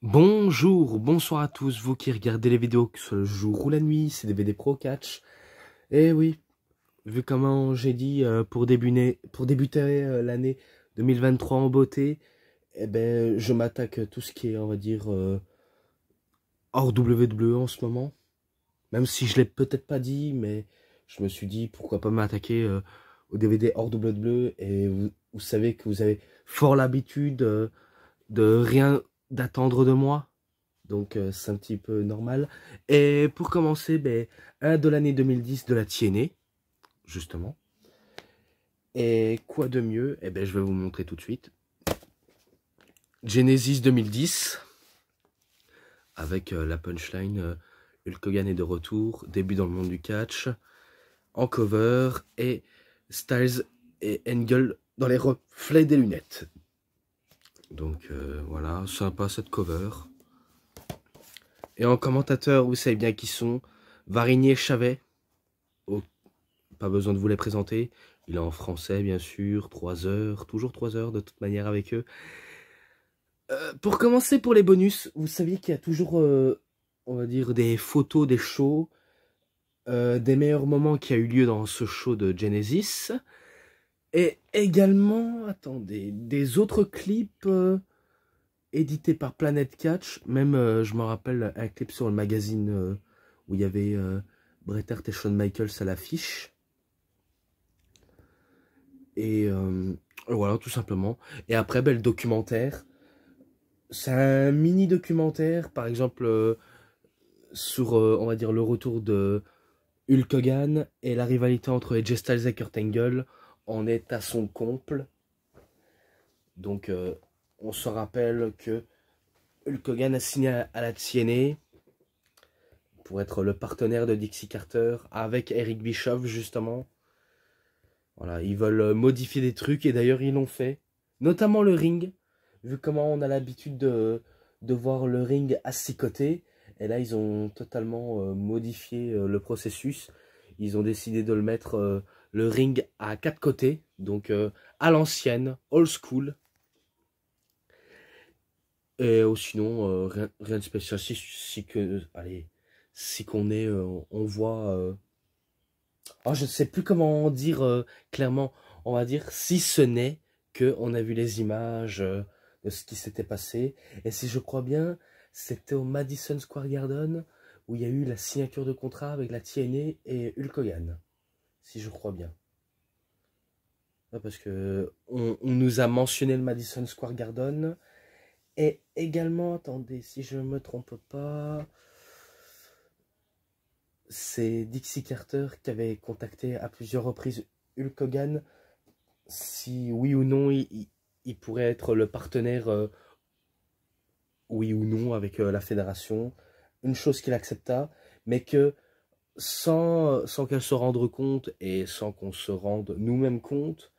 Bonjour, bonsoir à tous, vous qui regardez les vidéos que ce jour ou la nuit, c'est DVD Pro Catch. Et eh oui, vu comment j'ai dit euh, pour, débuter, pour débuter euh, l'année 2023 en beauté, eh ben, je m'attaque tout ce qui est, on va dire, euh, hors WWE e en ce moment. Même si je l'ai peut-être pas dit, mais je me suis dit pourquoi pas m'attaquer au DVD hors bleu e. Et vous, savez que vous avez fort l'habitude de rien d'attendre de moi. Donc euh, c'est un petit peu normal. Et pour commencer, ben, un de l'année 2010 de la Tienne, justement. Et quoi de mieux Eh ben, je vais vous montrer tout de suite. Genesis 2010, avec euh, la punchline euh, Hulk Hogan est de retour, début dans le monde du catch, en cover, et Styles et Engel dans les reflets des lunettes. Donc euh, voilà, sympa cette cover. Et en commentateur, vous savez bien qui sont. Varigné Chavet. Oh, pas besoin de vous les présenter. Il est en français, bien sûr. 3 heures, toujours 3 heures de toute manière avec eux. Euh, pour commencer, pour les bonus, vous savez qu'il y a toujours, euh, on va dire, des photos des shows, des meilleurs moments qui a eu lieu dans ce show de Genesis. Et également, attendez, des autres clips euh, édités par Planet Catch. Même, euh, je me rappelle, un clip sur le magazine euh, où il y avait Bret Hart et Shawn Michaels à l'affiche. Et voilà, tout simplement. Et après, bel documentaire. C'est un mini documentaire, par exemple, sur, on va dire, le retour de Hulk Hogan et la rivalité entre les Styles et Kurt on est à son comble. Donc, euh, on se rappelle que Hulk Hogan a signé à la TNA pour être le partenaire de Dixie Carter avec Eric Bischoff, justement. Voilà, ils veulent modifier des trucs et d'ailleurs, ils l'ont fait. Notamment le ring, vu comment on a l'habitude de, voir le ring à ses côtés. Et là, ils ont totalement euh, modifié euh, le processus. Ils ont décidé de le mettre ring à quatre côtés, donc euh, à l'ancienne, old school. Et oh, sinon, euh, rien, de spécial. Si, si que, allez, si qu'on est, euh, on voit. Oh, je ne sais plus comment dire clairement. On va dire si ce n'est que on a vu les images de ce qui s'était passé. Et si je crois bien, c'était au Madison Square Garden où il y a eu la signature de contrat avec la tienne et Hulk si je crois bien. Ah, parce que on, nous a mentionné le Madison Square Garden. Et également, attendez, si je ne me trompe pas, c'est Dixie Carter qui avait contacté à plusieurs reprises Hulk Hogan si oui ou non il, pourrait être le partenaire euh, oui ou non avec euh, la fédération. Une chose qu'il accepta, mais que sans, qu'elle se rende compte et sans qu'on se rende nous-mêmes compte,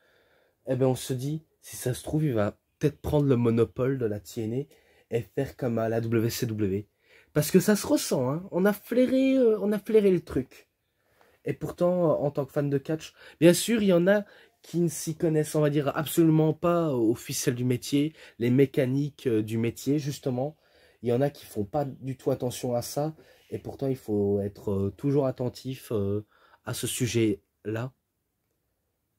eh bien on se dit, si ça se trouve, il va peut-être prendre le monopole de la TNA et faire comme à la WCW. Parce que ça se ressent, hein. on, a flairé, euh, on a flairé le truc. Et pourtant, euh, en tant que fan de catch, bien sûr, il y en a qui ne s'y connaissent, on va dire, absolument pas aux ficelles du métier, les mécaniques euh, du métier, justement. Il y en a qui font pas du tout attention à ça et pourtant, il faut être euh, toujours attentif euh, à ce sujet-là.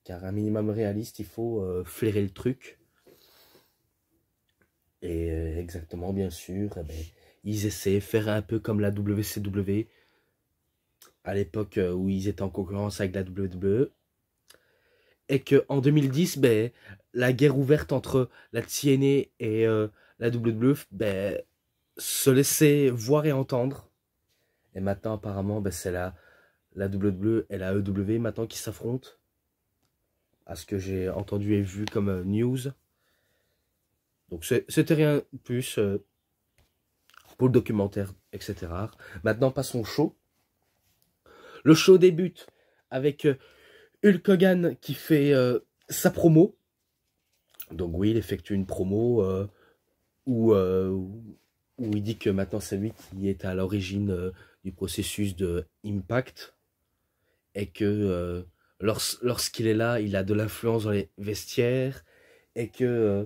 Car un minimum réaliste, il faut euh, flairer le truc. Et exactement, bien sûr, eh ben, ils essaient faire un peu comme la WCW à l'époque où ils étaient en concurrence avec la WWE. Et que en 2010, ben, la guerre ouverte entre la TNA et la WWE ben, se laissait voir et entendre. Et maintenant, apparemment, ben, c'est la, la et la EW maintenant qui s'affrontent. À ce que j'ai entendu et vu comme euh, news. Donc c'était rien de plus euh, pour le documentaire, etc. Maintenant, passons au show. Le show débute avec euh, Hulk Hogan qui fait sa promo. Donc oui, il effectue une promo où, où, il dit que maintenant c'est lui qui est à l'origine du processus de impact et que euh, lorsqu'il est là, il a de l'influence dans les vestiaires et que euh,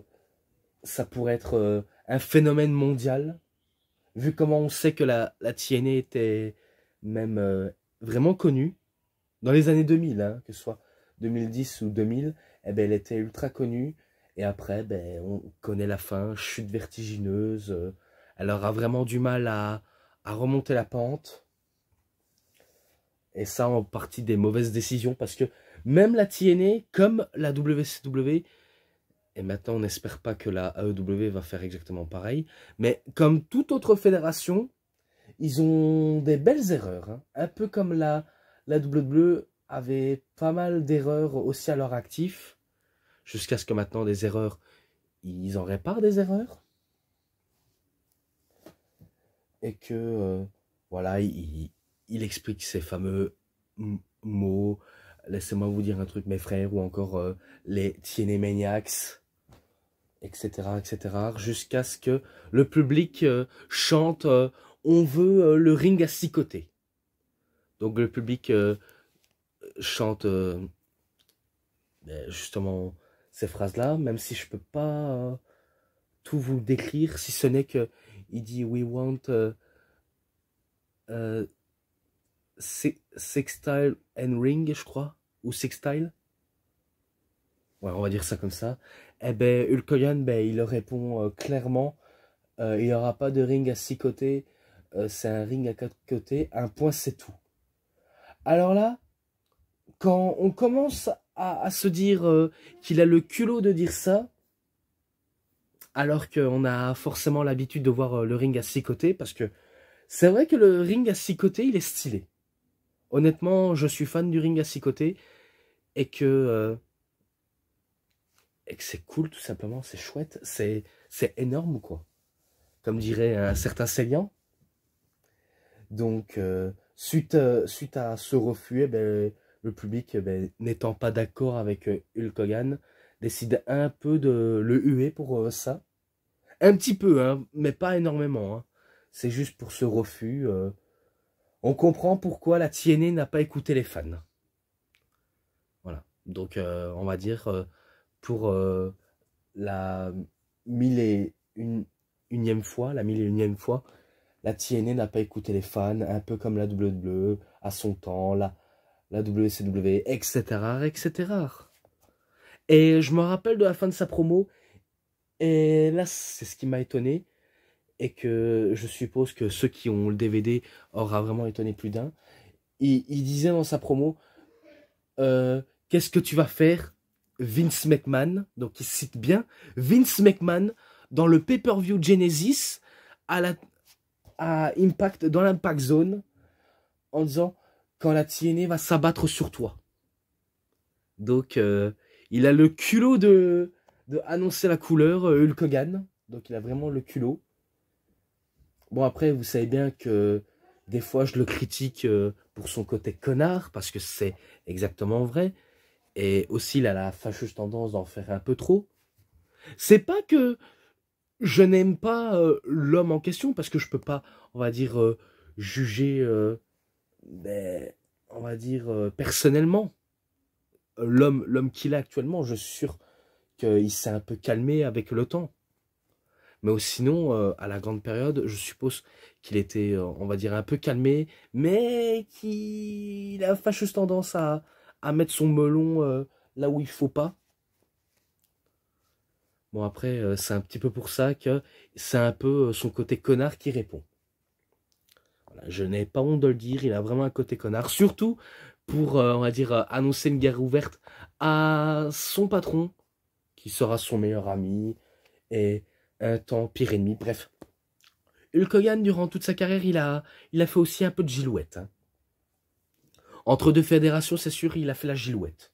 ça pourrait être euh, un phénomène mondial vu comment on sait que la, la était même vraiment connue dans les années 2000, hein, que ce soit 2010 ou 2000, eh ben, elle était ultra connue. Et après, ben, on connaît la fin, chute vertigineuse. elle aura vraiment du mal à, à remonter la pente. Et ça en partie des mauvaises décisions parce que même la TNA, comme la WCW, et maintenant on n'espère pas que la AEW va faire exactement pareil, mais comme toute autre fédération, ils ont des belles erreurs. Hein. Un peu comme la, la WWE avait pas mal d'erreurs aussi à leur actif, jusqu'à ce que maintenant des erreurs, ils en réparent des erreurs et que euh, voilà, il, explique ces fameux mots. Laissez-moi vous dire un truc, mes frères, ou encore euh, les Tienemaniacs, etc., etc., jusqu'à ce que le public euh, chante On veut le ring à six côtés. Donc le public chante ben, justement ces phrases-là, même si je peux pas tout vous décrire, si ce n'est que il dit We want euh, euh Sextile and Ring, je crois, ou Sextile. Ouais, on va dire ça comme ça. Et eh ben, Hulk Hogan, ben, il répond euh, clairement euh, il n'y aura pas de ring à six côtés, c'est un ring à quatre côtés, un point c'est tout. Alors là, quand on commence à, se dire qu'il a le culot de dire ça, alors qu'on a forcément l'habitude de voir euh, le ring à six côtés, parce que c'est vrai que le ring à six côtés, il est stylé. Honnêtement, je suis fan du ring à six côtés, et que, euh, et c'est cool, tout simplement, c'est chouette, c'est énorme, quoi. Comme dirait un certain Célian. Donc, euh, suite, à ce refus, eh ben, le public eh ben, n'étant pas d'accord avec Hulk Hogan, décide un peu de le huer pour euh, ça. Un petit peu, hein, mais pas énormément. Hein. C'est juste pour ce refus. Euh. on comprend pourquoi la TNA n'a pas écouté les fans. Voilà. Donc, euh, on va dire, pour la mille et une, unième fois, la mille et fois, la n'a pas écouté les fans, un peu comme la WWE à son temps, la, la WCW, etc., etc. Et je me rappelle de la fin de sa promo. Et là, c'est ce qui m'a étonné. Et que je suppose que ceux qui ont le DVD aura vraiment étonné plus d'un. Il, disait dans sa promo euh, Qu'est-ce que tu vas faire, Vince McMahon Donc il cite bien Vince McMahon dans le pay-per-view Genesis à, la, Impact, dans l'Impact Zone, en disant Quand la TNA va s'abattre sur toi. Donc. Euh, il a le culot de, de annoncer la couleur Hulkogan. Euh, Hulk Hogan. Donc il a vraiment le culot. Bon après, vous savez bien que des fois je le critique euh, pour son côté connard, parce que c'est exactement vrai. Et aussi il a la fâcheuse tendance d'en faire un peu trop. C'est pas que je n'aime pas euh, l'homme en question, parce que je peux pas, on va dire, juger, ben, on va dire, personnellement l'homme qu'il est actuellement, je suis sûr qu'il s'est un peu calmé avec le temps. Mais sinon, euh, à la grande période, je suppose qu'il était, euh, on va dire, un peu calmé, mais qu'il a fâcheuse tendance à, à mettre son melon euh, là où il faut pas. Bon, après, c'est un petit peu pour ça que c'est un peu son côté connard qui répond. je n'ai pas honte de le dire, il a vraiment un côté connard. Surtout pour, euh, on va dire, euh, annoncer une guerre ouverte à son patron, qui sera son meilleur ami et un temps pire ennemi, bref. Hulk Hogan, durant toute sa carrière, il a, il a fait aussi un peu de gilouette. Hein. Entre deux fédérations, c'est sûr, il a fait la gilouette.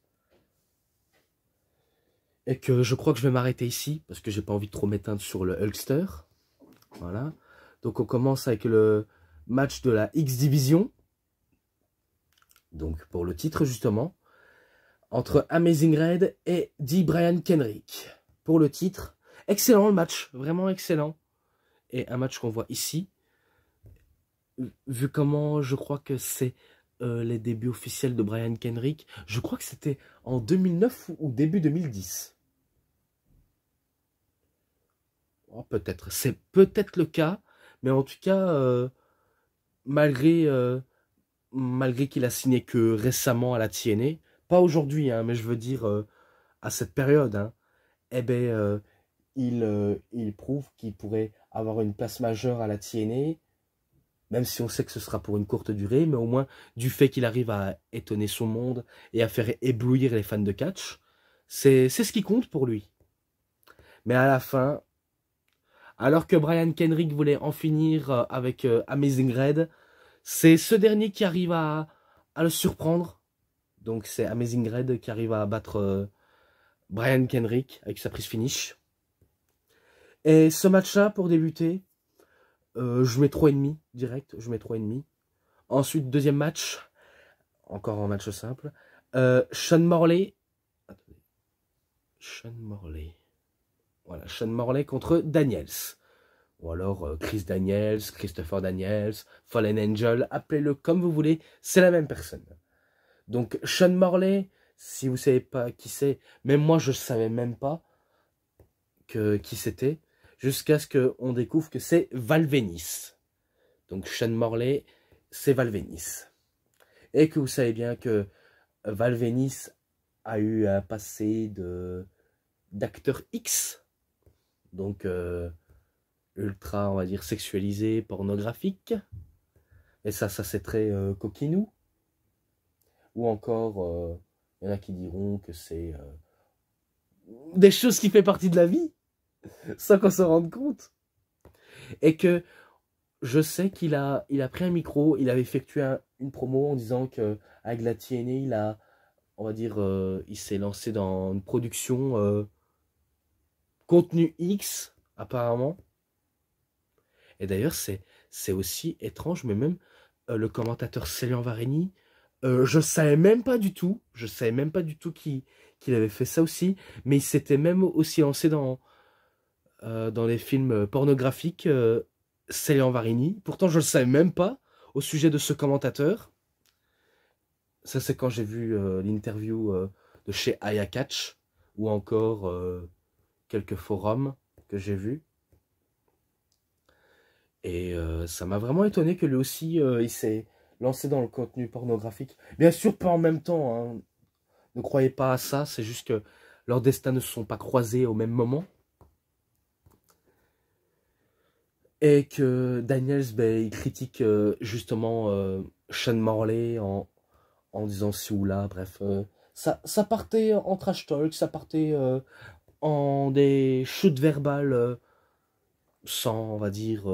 Et que je crois que je vais m'arrêter ici, parce que j'ai pas envie de trop m'éteindre sur le Hulkster. Voilà. Donc on commence avec le match de la X-Division donc pour le titre justement, entre Amazing Red et D. Brian Kenrick. Pour le titre, excellent le match, vraiment excellent. Et un match qu'on voit ici, vu comment je crois que c'est euh, les débuts officiels de Brian Kenrick, je crois que c'était en 2009 ou début 2010. Oh, peut-être, c'est peut-être le cas, mais en tout cas, euh, malgré euh, malgré qu'il a signé que récemment à la TNA, pas aujourd'hui, hein, mais je veux dire euh, à cette période, hein, eh ben, euh, il, euh, il prouve qu'il pourrait avoir une place majeure à la TNA, même si on sait que ce sera pour une courte durée, mais au moins du fait qu'il arrive à étonner son monde et à faire éblouir les fans de catch, c'est ce qui compte pour lui. Mais à la fin, alors que Brian Kendrick voulait en finir avec Amazing Red, c'est ce dernier qui arrive à, le surprendre. Donc c'est Amazing Red qui arrive à battre euh, Brian Kendrick avec sa prise finish. Et ce match-là, pour débuter, euh, je mets 3,5 direct, je mets 3,5. Ensuite, deuxième match, encore un match simple. Euh, Sean Morley. Sean Morley. Voilà, Sean Morley contre Daniels ou alors euh, Chris Daniels, Christopher Daniels, Fallen Angel, appelez-le comme vous voulez, c'est la même personne. Donc Sean Morley, si vous ne savez pas qui c'est, même moi je ne savais même pas que, qui c'était, jusqu'à ce qu'on découvre que c'est Valvenis. Donc Sean Morley, c'est Valvenis. Et que vous savez bien que Valvenis a eu un passé d'acteur X. Donc euh, ultra, on va dire, sexualisé, pornographique. Et ça, ça c'est très euh, coquinou. Ou encore, il euh, y en a qui diront que c'est euh, des choses qui font partie de la vie, sans qu'on s'en rende compte. Et que je sais qu'il a, il a pris un micro, il avait effectué une promo en disant que avec la il a, on va dire, il s'est lancé dans une production contenu X, apparemment. Et d'ailleurs, c'est, c'est aussi étrange, mais même euh, le commentateur Célian Varini, euh, je savais même pas du tout, je savais même pas du tout qu'il avait fait ça aussi, mais il s'était même aussi lancé dans, euh, dans les films pornographiques, Célian Varini. Pourtant, je le savais même pas au sujet de ce commentateur. Ça, c'est quand j'ai vu l'interview de chez Aya ou encore quelques forums que j'ai vus. Et euh, ça m'a vraiment étonné que lui aussi, euh, il s'est lancé dans le contenu pornographique. Bien sûr, pas en même temps. Hein. Ne croyez pas à ça, c'est juste que leurs destins ne se sont pas croisés au même moment. Et que Daniels, ben, il critique euh, justement Sean Morley en, en disant si ou là, bref. ça, ça partait en trash talk, ça partait en des chutes verbales sans, on va dire,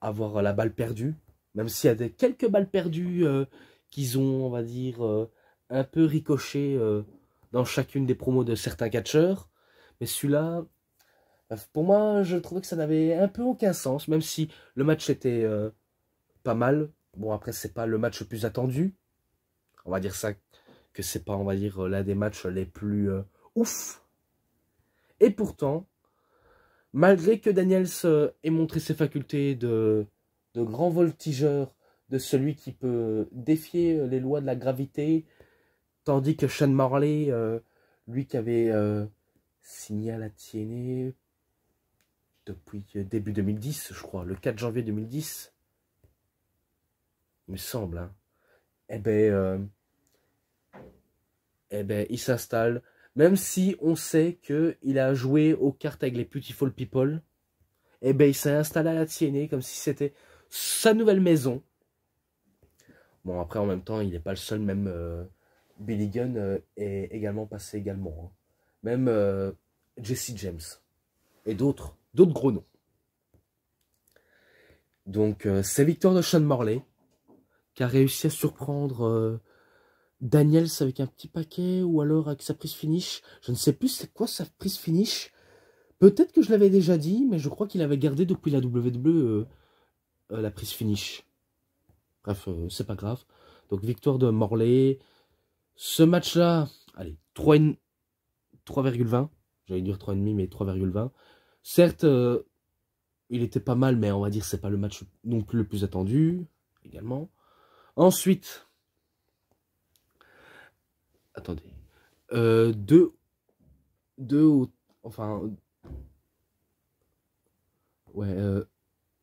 avoir euh, la balle perdue, même s'il y a quelques balles perdues euh, qu'ils ont, on va dire, euh, un peu ricoché dans chacune des promos de certains catcheurs. Mais celui-là, pour moi, je trouvais que ça n'avait un peu aucun sens, même si le match était pas mal. Bon, après, c'est pas le match le plus attendu. On va dire ça, que c'est pas, on va dire, l'un des matchs les plus ouf. Et pourtant, Malgré que Daniels euh, ait montré ses facultés de, grand voltigeur, de celui qui peut défier euh, les lois de la gravité, tandis que Sean Morley, euh, lui qui avait signé à la TNA depuis début 2010, je crois, le 4 janvier 2010, il me semble, hein, eh, ben, eh ben, il s'installe, même si on sait qu'il a joué aux cartes avec les beautiful people, et eh ben il s'est installé à la TNA comme si c'était sa nouvelle maison. Bon, après, en même temps, il n'est pas le seul, même euh, Billy Gunn euh, est également passé également. Hein. Même euh, Jesse James et d'autres, d'autres gros noms. Donc, c'est Victor de Sean Morley qui a réussi à surprendre Daniels avec un petit paquet ou alors avec sa prise finish. Je ne sais plus c'est quoi sa prise finish. Peut-être que je l'avais déjà dit, mais je crois qu'il avait gardé depuis la W. E, euh, la prise finish. Bref, euh, c'est pas grave. Donc victoire de Morley. Ce match-là, allez, 3,20. 3, J'allais dire 3,5, mais 3,20. Certes, euh, il était pas mal, mais on va dire c'est pas le match non plus le plus attendu également. Ensuite, Attendez. Euh, deux. Deux ou. Enfin. Ouais. Euh,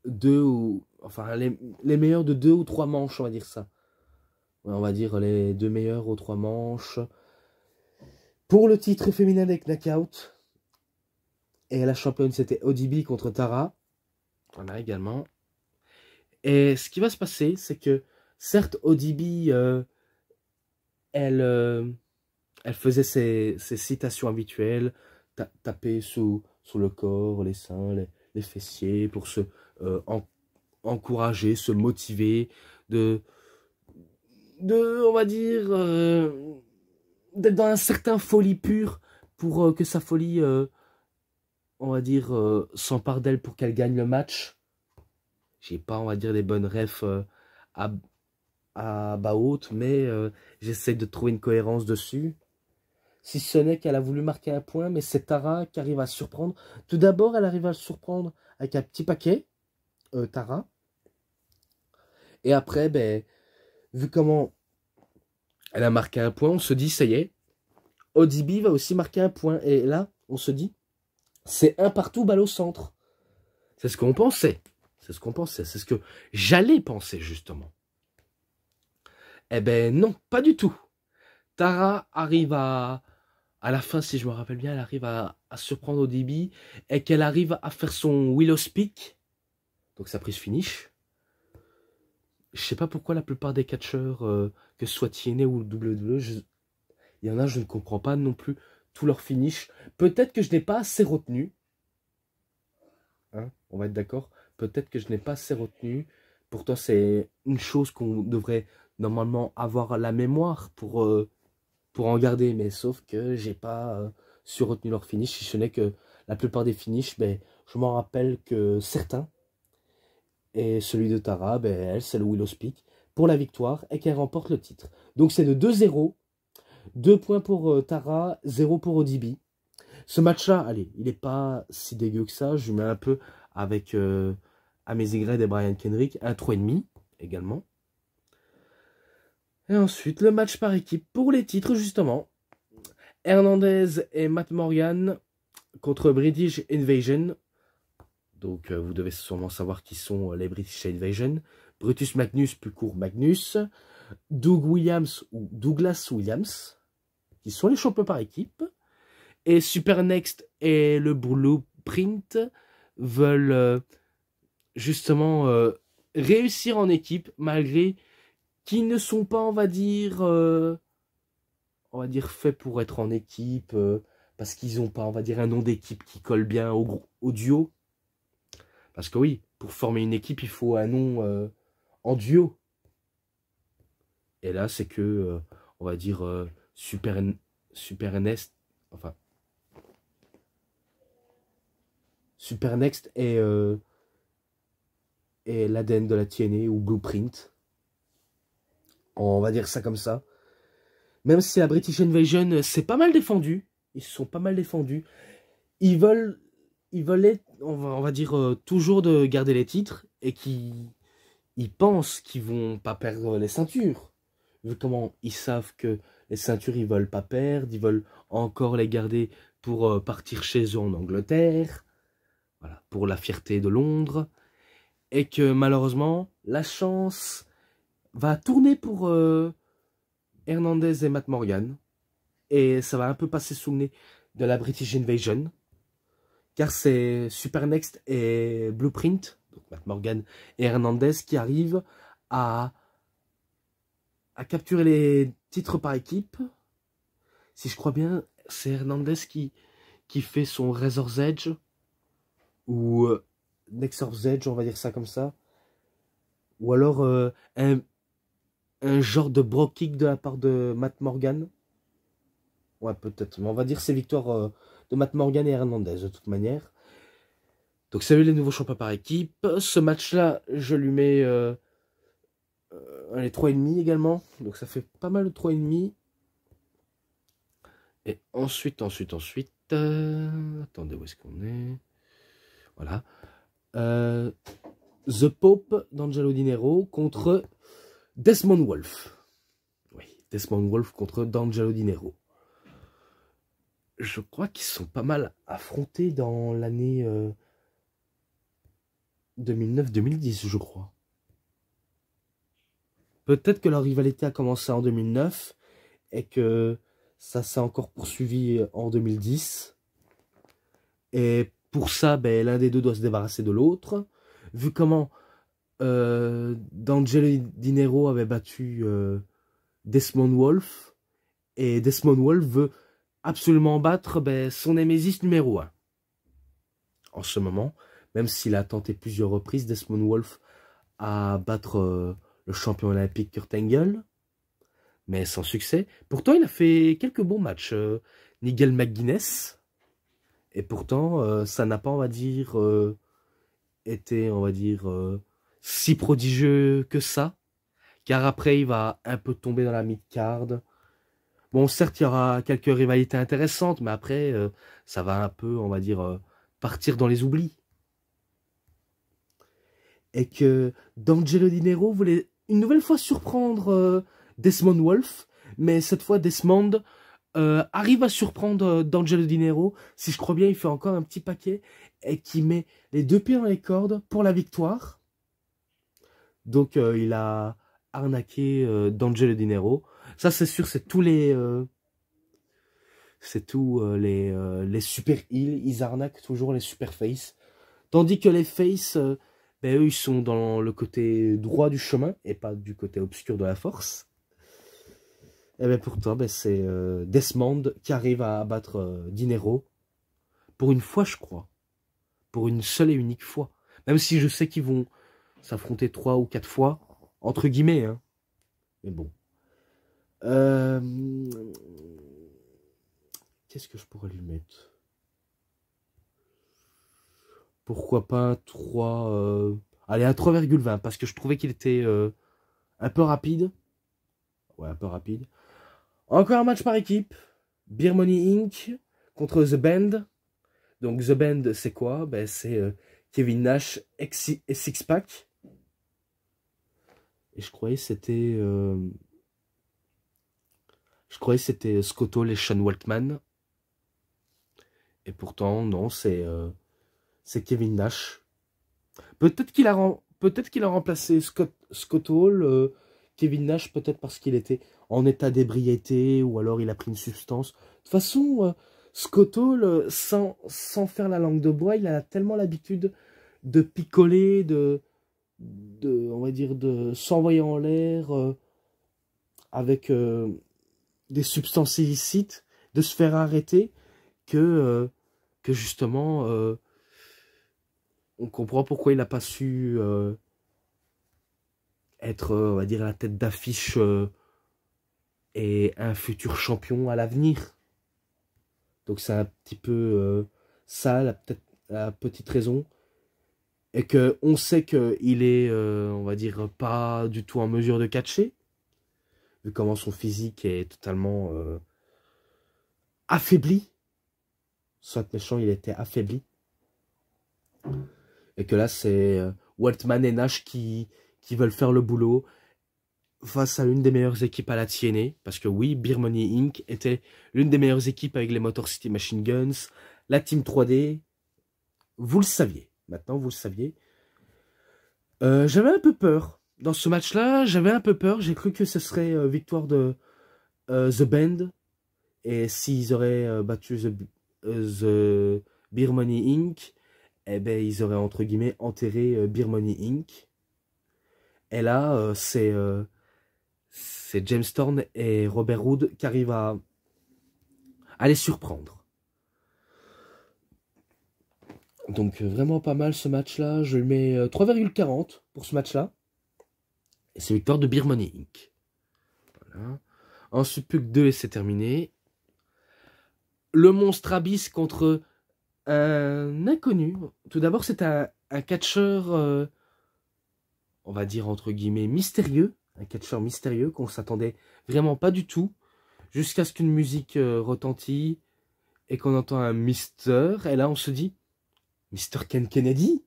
deux ou. Enfin, les, meilleurs de deux ou trois manches, on va dire ça. Ouais, on va dire les deux meilleurs aux trois manches. Pour le titre féminin avec Knockout. Et la championne, c'était Odibi contre Tara. On a également. Et ce qui va se passer, c'est que certes, Odibi, euh, elle, elle faisait ses, citations habituelles, taper sous, le corps, les seins, les, fessiers, pour se euh, encourager, se motiver, de, de on va dire, euh, d'être dans un certain folie pure pour euh, que sa folie, on va dire, s'empare d'elle pour qu'elle gagne le match. J'ai pas, on va dire, des bonnes refs à, à bas haute, mais j'essaie de trouver une cohérence dessus si ce n'est qu'elle a voulu marquer un point, mais c'est Tara qui arrive à surprendre. Tout d'abord, elle arrive à surprendre avec un petit paquet, euh, Tara. Et après, ben, vu comment elle a marqué un point, on se dit, ça y est, Odibi va aussi marquer un point. Et là, on se dit, c'est un partout, balle au centre. C'est ce qu'on pensait. C'est ce qu'on pensait. C'est ce que j'allais penser, justement. Eh ben non, pas du tout. Tara arrive à, à la fin, si je me rappelle bien, elle arrive à, se surprendre au débit et qu'elle arrive à faire son Willow Speak, donc sa prise finish. Je sais pas pourquoi la plupart des catcheurs, euh, que ce soit TNA ou WWE, il y en a, je ne comprends pas non plus tout leur finish. Peut-être que je n'ai pas assez retenu. Hein, on va être d'accord. Peut-être que je n'ai pas assez retenu. Pourtant, c'est une chose qu'on devrait normalement avoir la mémoire pour euh, pour en garder, mais sauf que j'ai pas euh, surretenu leur finish, si ce n'est que la plupart des finishes, ben, je m'en rappelle que certains, et celui de Tara, ben, elle, c'est le Willow Speak, pour la victoire et qu'elle remporte le titre. Donc c'est de 2-0, Deux points pour euh, Tara, 0 pour Odibi. Ce match-là, allez, il n'est pas si dégueu que ça, je mets un peu avec euh, à Y et Brian Kendrick, un 3,5 également. Et ensuite, le match par équipe pour les titres, justement. Hernandez et Matt Morgan contre British Invasion. Donc, euh, vous devez sûrement savoir qui sont euh, les British Invasion. Brutus Magnus, plus court Magnus. Doug Williams ou Douglas Williams, qui sont les champions par équipe. Et Super Next et le Blueprint veulent euh, justement réussir en équipe malgré qui ne sont pas, on va dire, euh, on va dire faits pour être en équipe, euh, parce qu'ils n'ont pas, on va dire, un nom d'équipe qui colle bien au, duo. Parce que oui, pour former une équipe, il faut un nom euh, en duo. Et là, c'est que, on va dire, Super, Super Nest, enfin, Super Next est, est l'ADN de la TNA e ou Blueprint on va dire ça comme ça. Même si la British Invasion s'est euh, pas mal défendue, ils se sont pas mal défendus. Ils veulent, ils veulent on va, on va dire, euh, toujours de garder les titres et qui ils pensent qu'ils vont pas perdre les ceintures. Vu comment ils savent que les ceintures, ils veulent pas perdre, ils veulent encore les garder pour euh, partir chez eux en Angleterre, voilà, pour la fierté de Londres. Et que malheureusement, la chance va tourner pour euh, Hernandez et Matt Morgan. Et ça va un peu passer sous le nez de la British Invasion. Car c'est Super Next et Blueprint, donc Matt Morgan et Hernandez, qui arrivent à, à capturer les titres par équipe. Si je crois bien, c'est Hernandez qui, qui fait son Razor's Edge ou euh, Edge, on va dire ça comme ça. Ou alors euh, un genre de bro kick de la part de Matt Morgan. Ouais, peut-être. Mais on va dire c'est victoire euh, de Matt Morgan et Hernandez, de toute manière. Donc, salut les nouveaux champions par équipe. Ce match-là, je lui mets les euh, euh, trois les 3,5 également. Donc, ça fait pas mal de 3,5. Et ensuite, ensuite, ensuite. attendez, où est-ce qu'on est Voilà. The Pope d'Angelo Dinero contre Desmond Wolf. Oui, Desmond Wolf contre D'Angelo Dinero. Je crois qu'ils sont pas mal affrontés dans l'année 2009-2010, euh, je crois. Peut-être que leur rivalité a commencé en 2009 et que ça s'est encore poursuivi euh, en 2010. Et pour ça, ben, l'un des deux doit se débarrasser de l'autre. Vu comment euh, D'Angelo Dinero avait battu euh, Desmond Wolf. Et Desmond Wolf veut absolument battre ben, son Nemesis numéro 1. En ce moment, même s'il a tenté plusieurs reprises, Desmond Wolf à battre euh, le champion olympique Kurt Angle, mais sans succès. Pourtant, il a fait quelques bons matchs. Nigel McGuinness, et pourtant, ça n'a pas, on va dire, été, on va dire, si prodigieux que ça. Car après, il va un peu tomber dans la mid-card. Bon, certes, il y aura quelques rivalités intéressantes, mais après, euh, ça va un peu, on va dire, euh, partir dans les oublis. Et que D'Angelo Dinero voulait une nouvelle fois surprendre euh, Desmond Wolf, mais cette fois, Desmond arrive à surprendre D'Angelo Dinero. Si je crois bien, il fait encore un petit paquet et qui met les deux pieds dans les cordes pour la victoire. Donc euh, il a arnaqué euh, D'Angelo Dinero. Ça c'est sûr, c'est tous les... Euh, c'est tous euh, les, les super heels, ils arnaquent toujours les super faces Tandis que les faces, ben, eux ils sont dans le côté droit du chemin et pas du côté obscur de la force. Et eh ben pourtant, ben, c'est Desmond qui arrive à abattre Dinero. Pour une fois, je crois. Pour une seule et unique fois. Même si je sais qu'ils vont s'affronter trois ou quatre fois, entre guillemets. Hein. Mais bon. Euh, qu'est-ce que je pourrais lui mettre Pourquoi pas 3... Euh, allez, à 3,20, parce que je trouvais qu'il était euh, un peu rapide. Ouais, un peu rapide. Encore un match par équipe. Money Inc. contre The Band. Donc The Band, c'est quoi ben, C'est Kevin Nash et Pack. Et je croyais c'était... Euh, je croyais c'était Hall et Sean Waltman. Et pourtant, non, c'est euh, c'est Kevin Nash. Peut-être qu'il a, peut-être qu'il a remplacé Scott, Scott Hall, euh, Kevin Nash, peut-être parce qu'il était en état d'ébriété ou alors il a pris une substance. De toute façon, Scott Hall, sans, sans faire la langue de bois, il a tellement l'habitude de picoler, de, de, on va dire, de s'envoyer en l'air euh, avec euh, des substances illicites, de se faire arrêter, que, euh, que justement, on comprend pourquoi il n'a pas su être, on va dire, la tête d'affiche et un futur champion à l'avenir. Donc c'est un petit peu ça, la petite raison et que on sait qu'il est, euh, on va dire, pas du tout en mesure de catcher, vu comment son physique est totalement euh, affaibli, soit méchant, il était affaibli, et que là c'est euh, Waltman et Nash qui, qui veulent faire le boulot face à une des meilleures équipes à la tienne parce que oui, Money Inc. était l'une des meilleures équipes avec les Motor City Machine Guns, la Team 3D, vous le saviez. Maintenant, vous le saviez. Euh, j'avais un peu peur. Dans ce match-là, j'avais un peu peur. J'ai cru que ce serait euh, victoire de euh, The Band. Et s'ils auraient battu The, the Beer Money Inc., eh ben, ils auraient, entre guillemets, enterré Beer Money Inc. Et là, c'est c'est James Thorne et Robert Wood qui arrivent à, à les surprendre. Donc euh, vraiment pas mal ce match-là. Je lui mets 3,40 euh, pour ce match-là. Et c'est victoire de Birmanie Inc. Voilà. Ensuite, plus 2 et c'est terminé. Le monstre abyss contre un inconnu. Tout d'abord, c'est un, catcheur, euh, on va dire entre guillemets, mystérieux. Un catcheur mystérieux qu'on s'attendait vraiment pas du tout. Jusqu'à ce qu'une musique retentit et qu'on entend un mister. Et là, on se dit, Mr. Ken Kennedy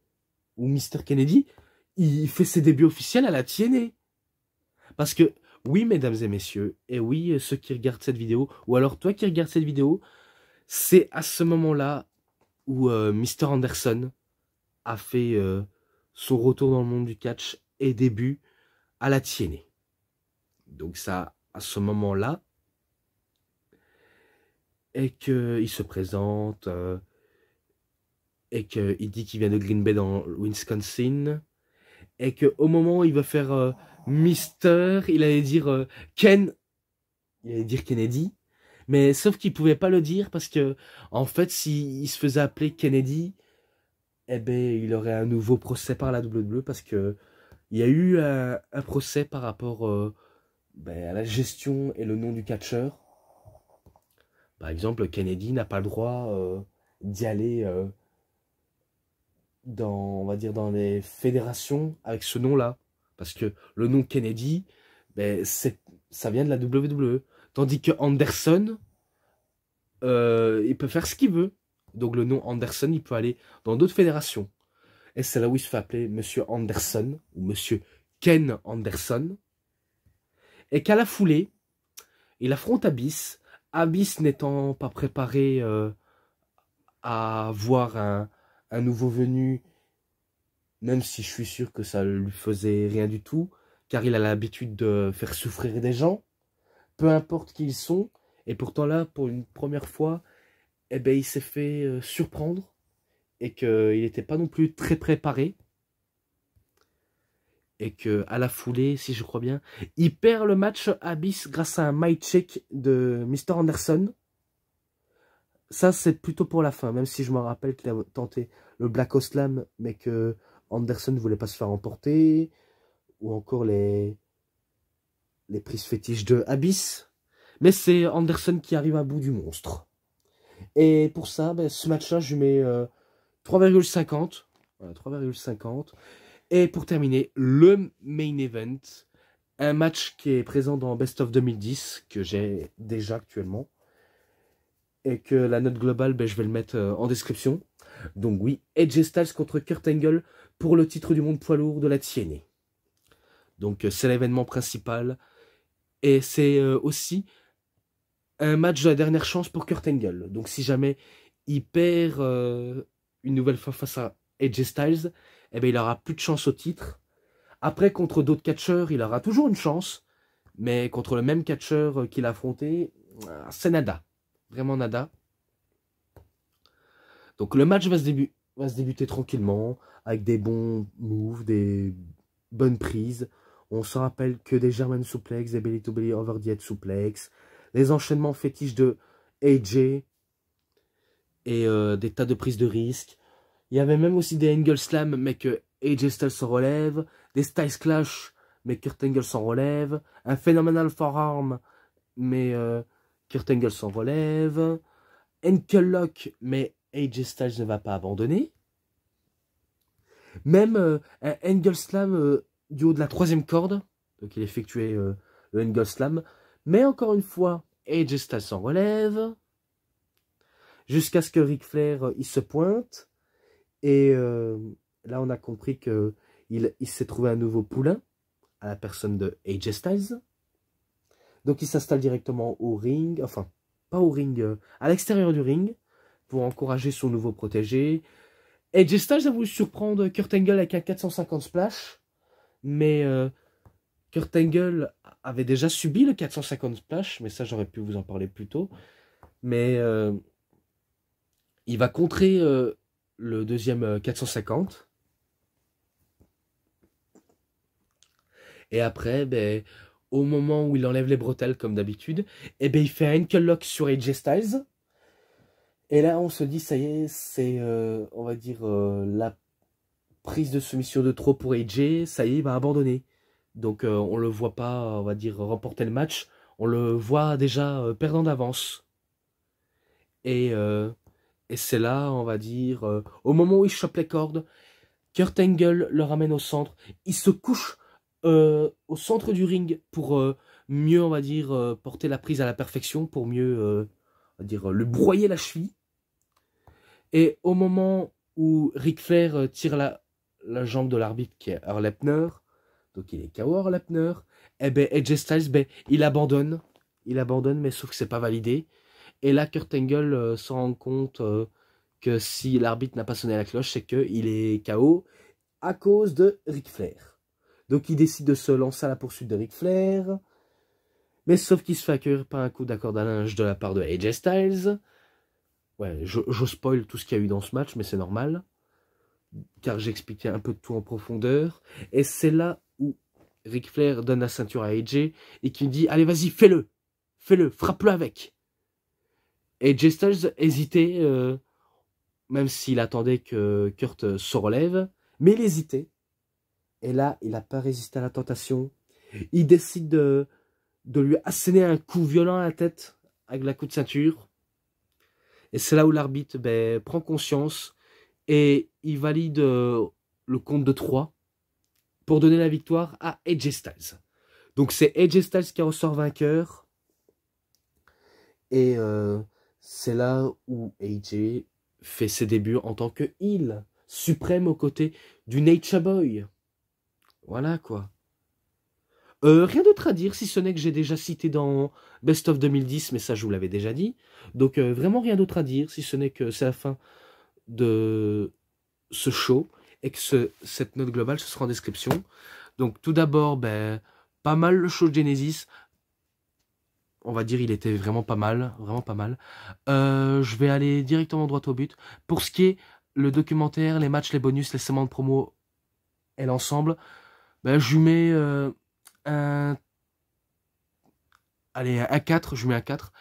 ou Mr. Kennedy, il fait ses débuts officiels à la TNA. Parce que, oui, mesdames et messieurs, et oui, ceux qui regardent cette vidéo, ou alors toi qui regardes cette vidéo, c'est à ce moment-là où euh, Mr. Anderson a fait euh, son retour dans le monde du catch et début à la TNA. Donc ça, à ce moment-là, et qu'il se présente, euh, et qu'il dit qu'il vient de Green Bay dans Wisconsin, et qu'au moment où il va faire euh, Mister, il allait dire euh, Ken, il allait dire Kennedy, mais sauf qu'il pouvait pas le dire parce que, en fait, s'il se faisait appeler Kennedy, eh ben, il aurait un nouveau procès par la WWE parce que il y a eu un, procès par rapport euh, ben, à la gestion et le nom du catcheur. Par exemple, Kennedy n'a pas le droit d'y aller dans, on va dire, dans les fédérations avec ce nom-là. Parce que le nom Kennedy, ben, ça vient de la WWE. Tandis que Anderson, euh, il peut faire ce qu'il veut. Donc le nom Anderson, il peut aller dans d'autres fédérations. Et c'est là où il se fait appeler Monsieur Anderson, ou Monsieur Ken Anderson. Et qu'à la foulée, il affronte Abyss. Abyss n'étant pas préparé euh, à voir un, un nouveau venu, même si je suis sûr que ça ne lui faisait rien du tout, car il a l'habitude de faire souffrir des gens, peu importe qui ils sont, et pourtant là, pour une première fois, eh ben, il s'est fait euh, surprendre, et qu'il n'était pas non plus très préparé, et que à la foulée, si je crois bien, il perd le match Abyss grâce à un my check de Mr. Anderson, ça, c'est plutôt pour la fin, même si je me rappelle qu'il a tenté le Black Oslam, mais que Anderson ne voulait pas se faire emporter, ou encore les, les prises fétiches de Abyss. Mais c'est Anderson qui arrive à bout du monstre. Et pour ça, ben, ce match-là, je mets 3,50. Euh, 3,50. Et pour terminer, le main event. Un match qui est présent dans Best of 2010, que j'ai déjà actuellement et que la note globale, ben, je vais le mettre euh, en description. Donc oui, Edge Styles contre Kurt Angle pour le titre du monde poids lourd de la TNA. Donc euh, c'est l'événement principal. Et c'est euh, aussi un match de la dernière chance pour Kurt Angle. Donc si jamais il perd une nouvelle fois face à Edge Styles, eh ben il aura plus de chance au titre. Après, contre d'autres catcheurs, il aura toujours une chance. Mais contre le même catcheur qu'il a affronté, c'est nada. Vraiment nada. Donc le match va se, va se débuter tranquillement, avec des bons moves, des bonnes prises. On se rappelle que des German suplex, des Belly to Belly over the suplex, les enchaînements fétiches de AJ et euh, des tas de prises de risque. Il y avait même aussi des Angle Slam, mais que AJ Styles s'en relève, des Styles Clash, mais Kurt Angle s'en relève, un Phenomenal Forearm, mais euh, Kurt Angle s'en relève. Enkel Lock, mais AJ Styles ne va pas abandonner. Même euh, un Angle Slam euh, du haut de la troisième corde. Donc il effectuait euh, le Angle Slam. Mais encore une fois, AJ Styles s'en relève. Jusqu'à ce que Ric Flair, il se pointe. Et là, on a compris que il, s'est trouvé un nouveau poulain à la personne de AJ Styles. Donc il s'installe directement au ring, enfin, pas au ring, euh, à l'extérieur du ring, pour encourager son nouveau protégé. Et J-Stage a voulu surprendre Kurt Angle avec un 450 splash, mais euh, Kurt Angle avait déjà subi le 450 splash, mais ça j'aurais pu vous en parler plus tôt. Mais euh, il va contrer le deuxième 450. Et après, ben, au moment où il enlève les bretelles comme d'habitude, et eh ben il fait un ankle lock sur AJ Styles. Et là on se dit ça y est, c'est euh, on va dire euh, la prise de soumission de trop pour AJ, ça y est, il va abandonner. Donc on euh, on le voit pas, on va dire, remporter le match, on le voit déjà perdant d'avance. Et, et c'est là, on va dire, au moment où il chope les cordes, Kurt Angle le ramène au centre, il se couche euh, au centre du ring pour euh, mieux, on va dire, euh, porter la prise à la perfection, pour mieux, on va dire, le broyer la cheville. Et au moment où Ric Flair tire la, jambe de l'arbitre qui est donc il est KO Erlepner, et eh ben Edge Styles, ben, il abandonne, il abandonne, mais sauf que c'est pas validé. Et là, Kurt Angle s'en rend compte que si l'arbitre n'a pas sonné la cloche, c'est qu'il est KO à cause de Ric Flair. Donc il décide de se lancer à la poursuite de Ric Flair. Mais sauf qu'il se fait accueillir par un coup d'accord à linge de la part de AJ Styles. Ouais, je, spoil tout ce qu'il y a eu dans ce match, mais c'est normal. Car j'expliquais un peu de tout en profondeur. Et c'est là où Ric Flair donne la ceinture à AJ et qui dit Allez, vas-y, fais-le Fais-le, frappe-le avec Et AJ Styles hésitait, euh, même s'il attendait que Kurt se relève, mais il hésitait. Et là, il n'a pas résisté à la tentation. Il décide de, lui asséner un coup violent à la tête avec la coup de ceinture. Et c'est là où l'arbitre ben, prend conscience et il valide euh, le compte de 3 pour donner la victoire à AJ Styles. Donc c'est AJ Styles qui ressort vainqueur. Et euh, c'est là où AJ fait ses débuts en tant que heel suprême aux côtés du Nature Boy. Voilà quoi. Euh, rien d'autre à dire, si ce n'est que j'ai déjà cité dans Best of 2010, mais ça je vous l'avais déjà dit. Donc euh, vraiment rien d'autre à dire, si ce n'est que c'est la fin de ce show et que cette note globale ce sera en description. Donc tout d'abord, ben, pas mal le show de Genesis. On va dire il était vraiment pas mal, vraiment pas mal. Euh, je vais aller directement droit au but. Pour ce qui est le documentaire, les matchs, les bonus, les segments de promo et l'ensemble, bah, euh, je lui mets un... Allez, un 4, je mets un 4.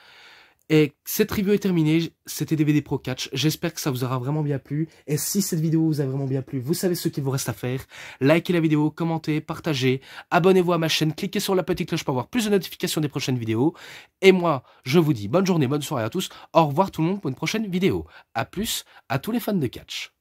Et cette review est terminée, c'était DVD Pro Catch, j'espère que ça vous aura vraiment bien plu, et si cette vidéo vous a vraiment bien plu, vous savez ce qu'il vous reste à faire, likez la vidéo, commentez, partagez, abonnez-vous à ma chaîne, cliquez sur la petite cloche pour avoir plus de notifications des prochaines vidéos, et moi, je vous dis bonne journée, bonne soirée à tous, au revoir tout le monde pour une prochaine vidéo, à plus, à tous les fans de catch.